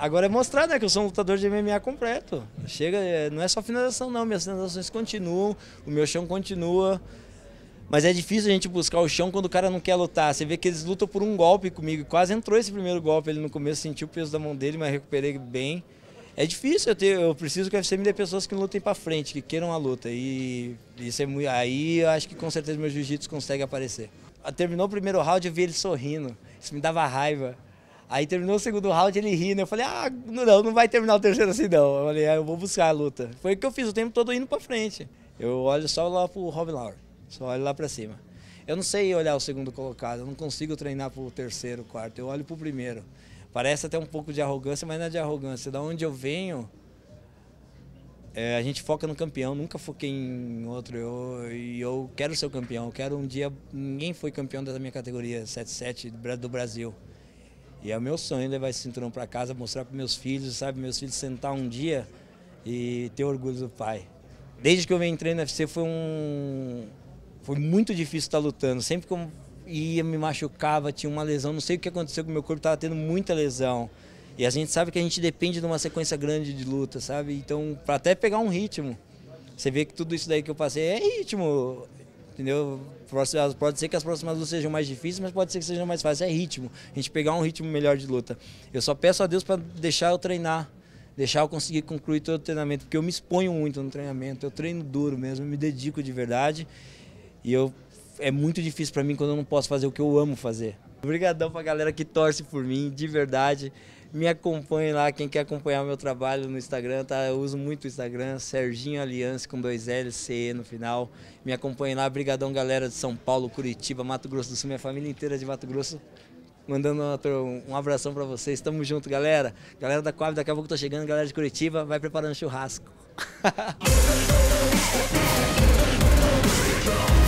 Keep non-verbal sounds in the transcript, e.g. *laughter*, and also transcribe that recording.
agora é mostrar né, que eu sou um lutador de MMA completo. Chega, é, não é só finalização, não. Minhas finalizações continuam, o meu chão continua. Mas é difícil a gente buscar o chão quando o cara não quer lutar. Você vê que eles lutam por um golpe comigo. Quase entrou esse primeiro golpe. Ele no começo sentiu o peso da mão dele, mas recuperei bem. É difícil, eu, ter, eu preciso que o UFC me dê pessoas que lutem para frente, que queiram a luta. E isso é muito, aí eu acho que com certeza meu jiu-jitsu consegue aparecer. Ah, terminou o primeiro round, eu vi ele sorrindo. Isso me dava raiva. Aí terminou o segundo round, ele rindo. Eu falei, ah, não, não vai terminar o terceiro assim, não. Eu falei, ah, eu vou buscar a luta. Foi o que eu fiz o tempo todo indo pra frente. Eu olho só lá pro Robin Lauer, só olho lá pra cima. Eu não sei olhar o segundo colocado, eu não consigo treinar pro terceiro, quarto. Eu olho pro primeiro. Parece até um pouco de arrogância, mas não é de arrogância. Da onde eu venho, é, a gente foca no campeão, nunca foquei em outro. Eu, eu quero ser o campeão, eu quero um dia. Ninguém foi campeão da minha categoria 77 do Brasil. E é o meu sonho levar esse cinturão para casa, mostrar para meus filhos, sabe? Meus filhos sentar um dia e ter orgulho do pai. Desde que eu entrei no UFC foi um foi muito difícil estar lutando. Sempre que eu ia me machucava, tinha uma lesão, não sei o que aconteceu com o meu corpo, estava tendo muita lesão. E a gente sabe que a gente depende de uma sequência grande de luta, sabe? Então, para até pegar um ritmo. Você vê que tudo isso daí que eu passei é ritmo, entendeu? Pode ser que as próximas lutas sejam mais difíceis, mas pode ser que sejam mais fáceis. É ritmo, a gente pegar um ritmo melhor de luta. Eu só peço a Deus para deixar eu treinar, deixar eu conseguir concluir todo o treinamento, porque eu me exponho muito no treinamento, eu treino duro mesmo, me dedico de verdade. E eu é muito difícil para mim quando eu não posso fazer o que eu amo fazer. Obrigadão pra galera que torce por mim, de verdade. Me acompanhe lá, quem quer acompanhar meu trabalho no Instagram, tá? Eu uso muito o Instagram, Serginho Aliança com dois L, C no final. Me acompanhe lá, brigadão galera de São Paulo, Curitiba, Mato Grosso do Sul, minha família inteira de Mato Grosso. Mandando um abração para vocês, tamo junto galera. Galera da Coab, daqui a pouco tô chegando, galera de Curitiba, vai preparando churrasco. *laughs*